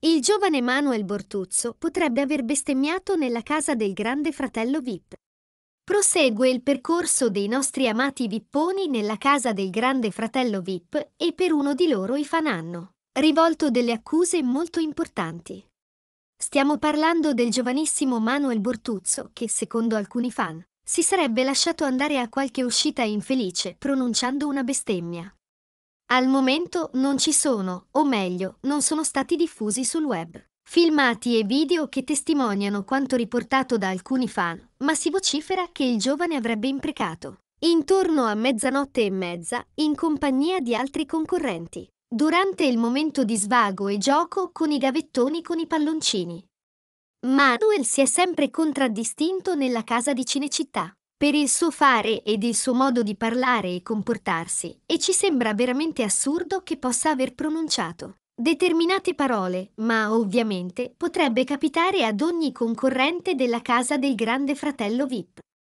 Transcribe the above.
Il giovane Manuel Bortuzzo potrebbe aver bestemmiato nella casa del grande fratello Vip. Prosegue il percorso dei nostri amati Vipponi nella casa del grande fratello Vip e per uno di loro i fananno, rivolto delle accuse molto importanti. Stiamo parlando del giovanissimo Manuel Bortuzzo che, secondo alcuni fan, si sarebbe lasciato andare a qualche uscita infelice pronunciando una bestemmia. Al momento non ci sono, o meglio, non sono stati diffusi sul web. Filmati e video che testimoniano quanto riportato da alcuni fan, ma si vocifera che il giovane avrebbe imprecato. Intorno a mezzanotte e mezza, in compagnia di altri concorrenti. Durante il momento di svago e gioco con i gavettoni con i palloncini. Manuel si è sempre contraddistinto nella casa di Cinecittà per il suo fare ed il suo modo di parlare e comportarsi, e ci sembra veramente assurdo che possa aver pronunciato determinate parole, ma ovviamente potrebbe capitare ad ogni concorrente della casa del grande fratello VIP.